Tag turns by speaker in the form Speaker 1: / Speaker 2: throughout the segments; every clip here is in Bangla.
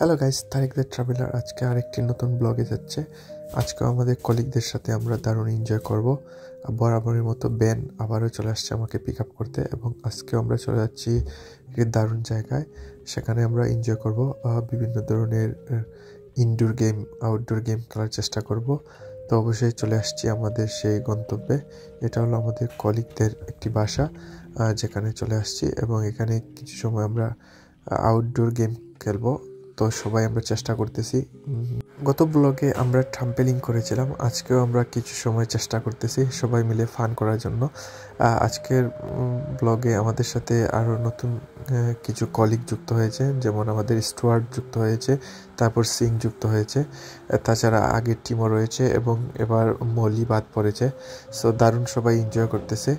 Speaker 1: হ্যালো গাইস তারেক ট্রাভেলার আজকে আরেকটি নতুন ব্লগে যাচ্ছে আজকে আমাদের কলিগদের সাথে আমরা দারুণ এনজয় করব বরাবরের মতো ব্যান আবারও চলে আসছে আমাকে পিক আপ করতে এবং আজকে আমরা চলে যাচ্ছি একটি দারুণ জায়গায় সেখানে আমরা এনজয় করব বিভিন্ন ধরনের ইনডোর গেম আউটডোর গেম খেলার চেষ্টা করব তো অবশ্যই চলে আসছি আমাদের সেই গন্তব্যে এটা হলো আমাদের কলিগদের একটি বাসা যেখানে চলে আসছি এবং এখানে কিছু সময় আমরা আউটডোর গেম খেলবো তো সবাই আমরা চেষ্টা করতেছি গত ব্লগে আমরা ট্রাম্পেলিং করেছিলাম আজকেও আমরা কিছু সময় চেষ্টা করতেছি সবাই মিলে ফান করার জন্য আজকের ব্লগে আমাদের সাথে আরও নতুন কিছু কলিগ যুক্ত হয়েছে যেমন আমাদের স্টুয়ার্ড যুক্ত হয়েছে তারপর সিং যুক্ত হয়েছে তাছাড়া আগের টিমও রয়েছে এবং এবার মলি বাদ পড়েছে সো দারুণ সবাই এনজয় করতেছে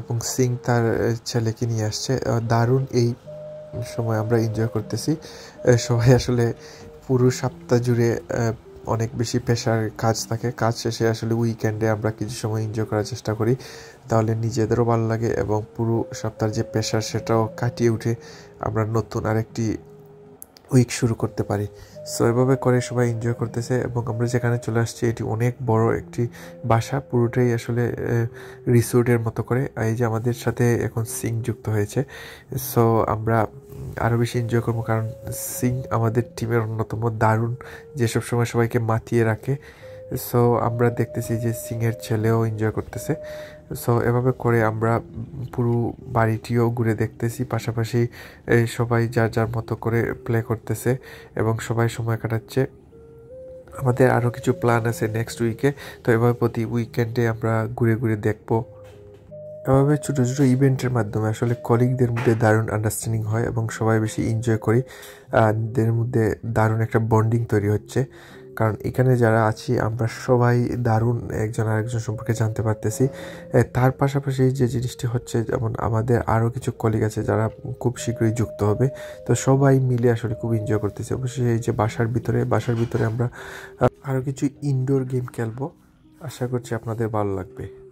Speaker 1: এবং সিং তার ছেলেকে নিয়ে আসছে দারুণ এই সময় আমরা এনজয় করতেছি সবাই আসলে পুরো সপ্তাহ জুড়ে অনেক বেশি পেশার কাজ থাকে কাজ শেষে আসলে উইকেন্ডে আমরা কিছু সময় এনজয় করার চেষ্টা করি তাহলে নিজেদেরও ভালো লাগে এবং পুরো সপ্তাহের যে পেশার সেটাও কাটিয়ে উঠে আমরা নতুন আরেকটি উইক শুরু করতে পারি সো এভাবে করে সবাই এনজয় করতেছে এবং আমরা যেখানে চলে আসছি এটি অনেক বড় একটি বাসা পুরোটাই আসলে রিসোর্টের মতো করে এই যে আমাদের সাথে এখন সিং যুক্ত হয়েছে সো আমরা আরও বেশি এনজয় করবো কারণ সিং আমাদের টিমের অন্যতম দারুণ যে সময় সবাইকে মাতিয়ে রাখে সো আমরা দেখতেছি যে সিংয়ের ছেলেও এনজয় করতেছে সো এভাবে করে আমরা পুরো বাড়িটিও ঘুরে দেখতেছি পাশাপাশি সবাই যার যার মতো করে প্লে করতেছে এবং সবাই সময় কাটাচ্ছে আমাদের আরও কিছু প্ল্যান আছে নেক্সট উইকে তো এভাবে প্রতি উইকেন্ডে আমরা ঘুরে ঘুরে দেখবো এভাবে ছোটো ছোটো ইভেন্টের মাধ্যমে আসলে কলিগদের মধ্যে দারুণ আন্ডারস্ট্যান্ডিং হয় এবং সবাই বেশি এনজয় করি দের মধ্যে দারুণ একটা বন্ডিং তৈরি হচ্ছে কারণ এখানে যারা আছি আমরা সবাই দারুণ একজন আরেকজন সম্পর্কে জানতে পারতেছি তার পাশাপাশি যে জিনিসটি হচ্ছে যেমন আমাদের আরও কিছু কলিগ আছে যারা খুব শীঘ্রই যুক্ত হবে তো সবাই মিলে আসলে খুব এনজয় করতেছি অবশ্যই এই যে বাসার ভিতরে বাসার ভিতরে আমরা আরও কিছু ইনডোর গেম খেলবো আশা করছি আপনাদের ভালো লাগবে